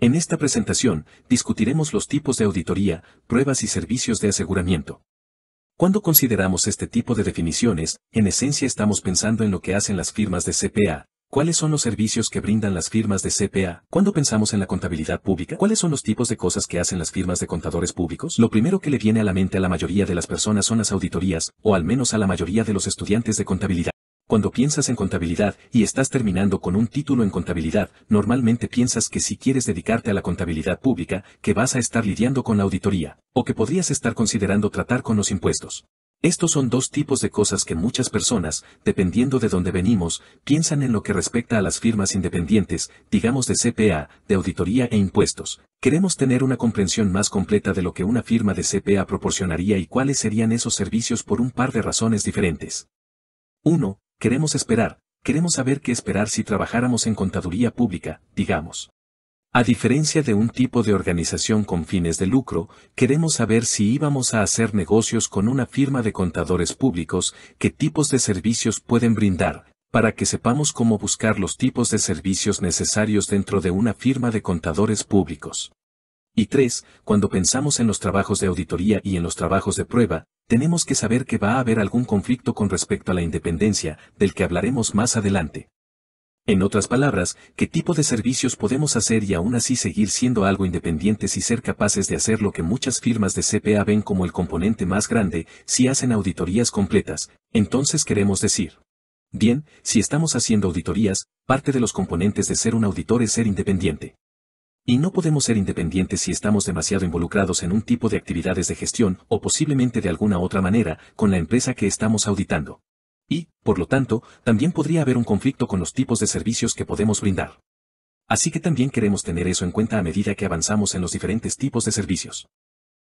En esta presentación, discutiremos los tipos de auditoría, pruebas y servicios de aseguramiento. Cuando consideramos este tipo de definiciones, en esencia estamos pensando en lo que hacen las firmas de CPA, ¿Cuáles son los servicios que brindan las firmas de CPA? Cuando pensamos en la contabilidad pública, ¿cuáles son los tipos de cosas que hacen las firmas de contadores públicos? Lo primero que le viene a la mente a la mayoría de las personas son las auditorías, o al menos a la mayoría de los estudiantes de contabilidad. Cuando piensas en contabilidad y estás terminando con un título en contabilidad, normalmente piensas que si quieres dedicarte a la contabilidad pública, que vas a estar lidiando con la auditoría, o que podrías estar considerando tratar con los impuestos. Estos son dos tipos de cosas que muchas personas, dependiendo de dónde venimos, piensan en lo que respecta a las firmas independientes, digamos de CPA, de auditoría e impuestos. Queremos tener una comprensión más completa de lo que una firma de CPA proporcionaría y cuáles serían esos servicios por un par de razones diferentes. 1. Queremos esperar, queremos saber qué esperar si trabajáramos en contaduría pública, digamos. A diferencia de un tipo de organización con fines de lucro, queremos saber si íbamos a hacer negocios con una firma de contadores públicos, qué tipos de servicios pueden brindar, para que sepamos cómo buscar los tipos de servicios necesarios dentro de una firma de contadores públicos. Y tres, cuando pensamos en los trabajos de auditoría y en los trabajos de prueba, tenemos que saber que va a haber algún conflicto con respecto a la independencia, del que hablaremos más adelante. En otras palabras, ¿qué tipo de servicios podemos hacer y aún así seguir siendo algo independientes y ser capaces de hacer lo que muchas firmas de CPA ven como el componente más grande si hacen auditorías completas? Entonces queremos decir. Bien, si estamos haciendo auditorías, parte de los componentes de ser un auditor es ser independiente. Y no podemos ser independientes si estamos demasiado involucrados en un tipo de actividades de gestión o posiblemente de alguna otra manera con la empresa que estamos auditando. Y, por lo tanto, también podría haber un conflicto con los tipos de servicios que podemos brindar. Así que también queremos tener eso en cuenta a medida que avanzamos en los diferentes tipos de servicios.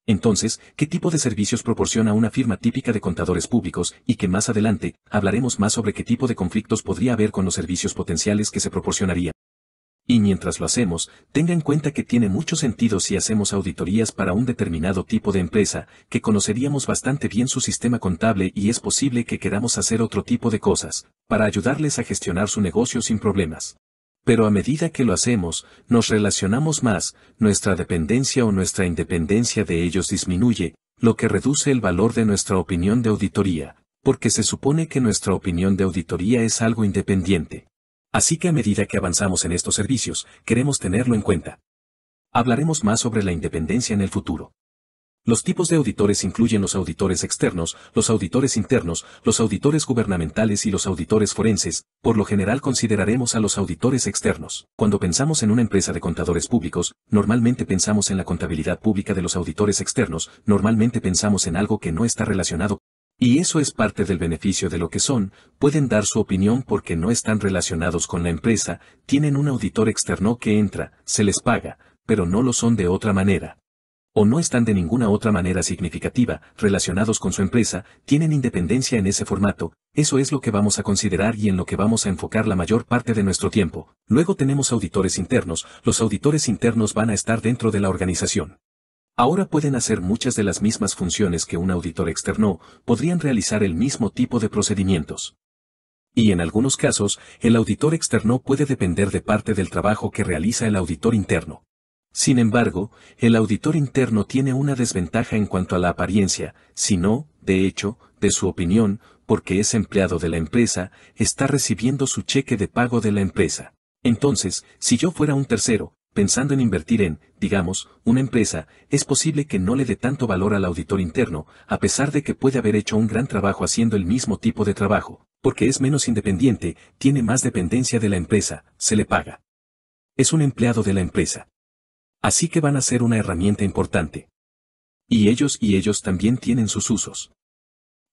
Entonces, ¿qué tipo de servicios proporciona una firma típica de contadores públicos y que más adelante hablaremos más sobre qué tipo de conflictos podría haber con los servicios potenciales que se proporcionarían? Y mientras lo hacemos, tenga en cuenta que tiene mucho sentido si hacemos auditorías para un determinado tipo de empresa, que conoceríamos bastante bien su sistema contable y es posible que queramos hacer otro tipo de cosas, para ayudarles a gestionar su negocio sin problemas. Pero a medida que lo hacemos, nos relacionamos más, nuestra dependencia o nuestra independencia de ellos disminuye, lo que reduce el valor de nuestra opinión de auditoría, porque se supone que nuestra opinión de auditoría es algo independiente. Así que a medida que avanzamos en estos servicios, queremos tenerlo en cuenta. Hablaremos más sobre la independencia en el futuro. Los tipos de auditores incluyen los auditores externos, los auditores internos, los auditores gubernamentales y los auditores forenses. Por lo general consideraremos a los auditores externos. Cuando pensamos en una empresa de contadores públicos, normalmente pensamos en la contabilidad pública de los auditores externos, normalmente pensamos en algo que no está relacionado y eso es parte del beneficio de lo que son, pueden dar su opinión porque no están relacionados con la empresa, tienen un auditor externo que entra, se les paga, pero no lo son de otra manera. O no están de ninguna otra manera significativa, relacionados con su empresa, tienen independencia en ese formato, eso es lo que vamos a considerar y en lo que vamos a enfocar la mayor parte de nuestro tiempo. Luego tenemos auditores internos, los auditores internos van a estar dentro de la organización. Ahora pueden hacer muchas de las mismas funciones que un auditor externo, podrían realizar el mismo tipo de procedimientos. Y en algunos casos, el auditor externo puede depender de parte del trabajo que realiza el auditor interno. Sin embargo, el auditor interno tiene una desventaja en cuanto a la apariencia, sino, de hecho, de su opinión, porque es empleado de la empresa, está recibiendo su cheque de pago de la empresa. Entonces, si yo fuera un tercero, pensando en invertir en, digamos, una empresa, es posible que no le dé tanto valor al auditor interno, a pesar de que puede haber hecho un gran trabajo haciendo el mismo tipo de trabajo, porque es menos independiente, tiene más dependencia de la empresa, se le paga. Es un empleado de la empresa. Así que van a ser una herramienta importante. Y ellos y ellos también tienen sus usos.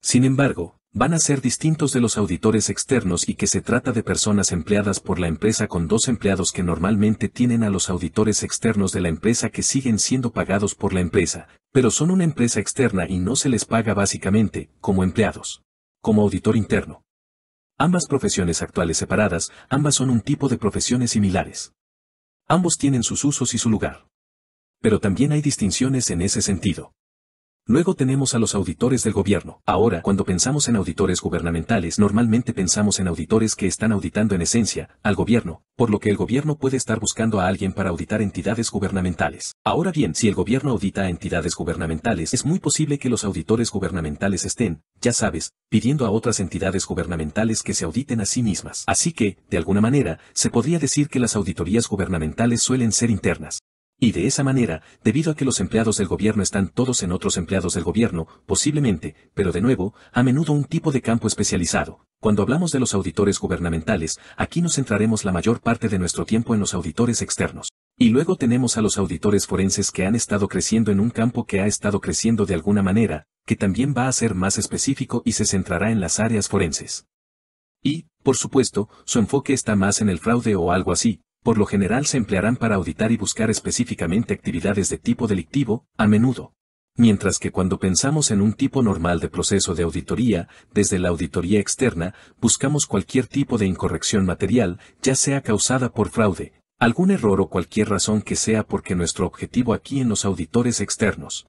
Sin embargo, van a ser distintos de los auditores externos y que se trata de personas empleadas por la empresa con dos empleados que normalmente tienen a los auditores externos de la empresa que siguen siendo pagados por la empresa, pero son una empresa externa y no se les paga básicamente, como empleados, como auditor interno. Ambas profesiones actuales separadas, ambas son un tipo de profesiones similares. Ambos tienen sus usos y su lugar. Pero también hay distinciones en ese sentido. Luego tenemos a los auditores del gobierno. Ahora, cuando pensamos en auditores gubernamentales, normalmente pensamos en auditores que están auditando en esencia al gobierno, por lo que el gobierno puede estar buscando a alguien para auditar entidades gubernamentales. Ahora bien, si el gobierno audita a entidades gubernamentales, es muy posible que los auditores gubernamentales estén, ya sabes, pidiendo a otras entidades gubernamentales que se auditen a sí mismas. Así que, de alguna manera, se podría decir que las auditorías gubernamentales suelen ser internas. Y de esa manera, debido a que los empleados del gobierno están todos en otros empleados del gobierno, posiblemente, pero de nuevo, a menudo un tipo de campo especializado. Cuando hablamos de los auditores gubernamentales, aquí nos centraremos la mayor parte de nuestro tiempo en los auditores externos. Y luego tenemos a los auditores forenses que han estado creciendo en un campo que ha estado creciendo de alguna manera, que también va a ser más específico y se centrará en las áreas forenses. Y, por supuesto, su enfoque está más en el fraude o algo así, por lo general se emplearán para auditar y buscar específicamente actividades de tipo delictivo, a menudo. Mientras que cuando pensamos en un tipo normal de proceso de auditoría, desde la auditoría externa, buscamos cualquier tipo de incorrección material, ya sea causada por fraude, algún error o cualquier razón que sea porque nuestro objetivo aquí en los auditores externos.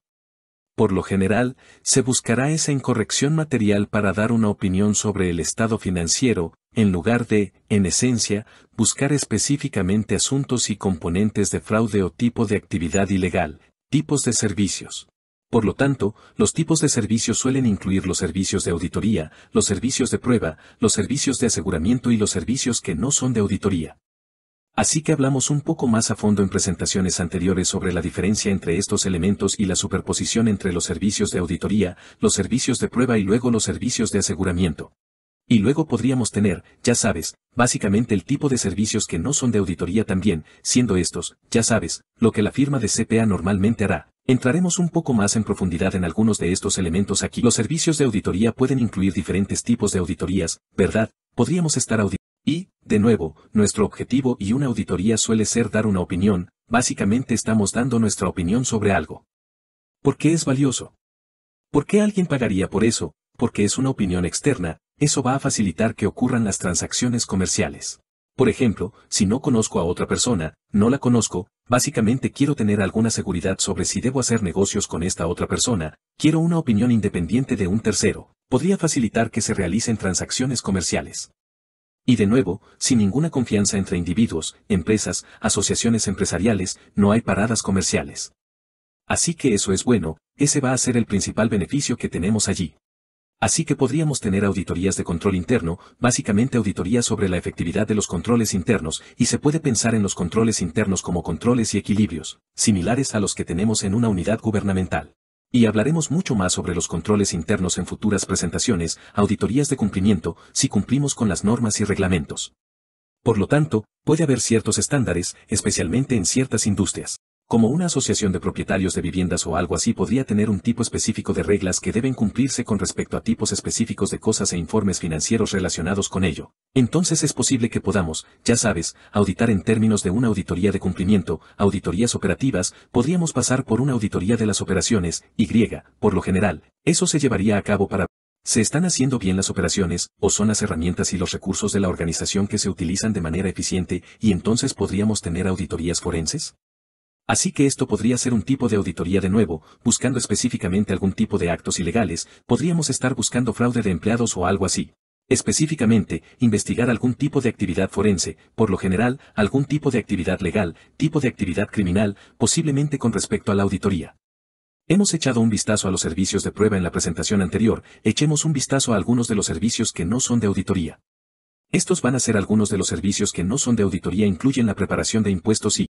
Por lo general, se buscará esa incorrección material para dar una opinión sobre el estado financiero, en lugar de, en esencia, buscar específicamente asuntos y componentes de fraude o tipo de actividad ilegal, tipos de servicios. Por lo tanto, los tipos de servicios suelen incluir los servicios de auditoría, los servicios de prueba, los servicios de aseguramiento y los servicios que no son de auditoría. Así que hablamos un poco más a fondo en presentaciones anteriores sobre la diferencia entre estos elementos y la superposición entre los servicios de auditoría, los servicios de prueba y luego los servicios de aseguramiento. Y luego podríamos tener, ya sabes, básicamente el tipo de servicios que no son de auditoría también, siendo estos, ya sabes, lo que la firma de CPA normalmente hará. Entraremos un poco más en profundidad en algunos de estos elementos aquí. Los servicios de auditoría pueden incluir diferentes tipos de auditorías, ¿verdad? Podríamos estar auditando. Y, de nuevo, nuestro objetivo y una auditoría suele ser dar una opinión, básicamente estamos dando nuestra opinión sobre algo. ¿Por qué es valioso? ¿Por qué alguien pagaría por eso? Porque es una opinión externa, eso va a facilitar que ocurran las transacciones comerciales. Por ejemplo, si no conozco a otra persona, no la conozco, básicamente quiero tener alguna seguridad sobre si debo hacer negocios con esta otra persona, quiero una opinión independiente de un tercero, podría facilitar que se realicen transacciones comerciales. Y de nuevo, sin ninguna confianza entre individuos, empresas, asociaciones empresariales, no hay paradas comerciales. Así que eso es bueno, ese va a ser el principal beneficio que tenemos allí. Así que podríamos tener auditorías de control interno, básicamente auditorías sobre la efectividad de los controles internos, y se puede pensar en los controles internos como controles y equilibrios, similares a los que tenemos en una unidad gubernamental. Y hablaremos mucho más sobre los controles internos en futuras presentaciones, auditorías de cumplimiento, si cumplimos con las normas y reglamentos. Por lo tanto, puede haber ciertos estándares, especialmente en ciertas industrias. Como una asociación de propietarios de viviendas o algo así podría tener un tipo específico de reglas que deben cumplirse con respecto a tipos específicos de cosas e informes financieros relacionados con ello. Entonces es posible que podamos, ya sabes, auditar en términos de una auditoría de cumplimiento, auditorías operativas, podríamos pasar por una auditoría de las operaciones, y, por lo general, eso se llevaría a cabo para ¿Se están haciendo bien las operaciones, o son las herramientas y los recursos de la organización que se utilizan de manera eficiente, y entonces podríamos tener auditorías forenses? Así que esto podría ser un tipo de auditoría de nuevo, buscando específicamente algún tipo de actos ilegales, podríamos estar buscando fraude de empleados o algo así. Específicamente, investigar algún tipo de actividad forense, por lo general, algún tipo de actividad legal, tipo de actividad criminal, posiblemente con respecto a la auditoría. Hemos echado un vistazo a los servicios de prueba en la presentación anterior, echemos un vistazo a algunos de los servicios que no son de auditoría. Estos van a ser algunos de los servicios que no son de auditoría e incluyen la preparación de impuestos y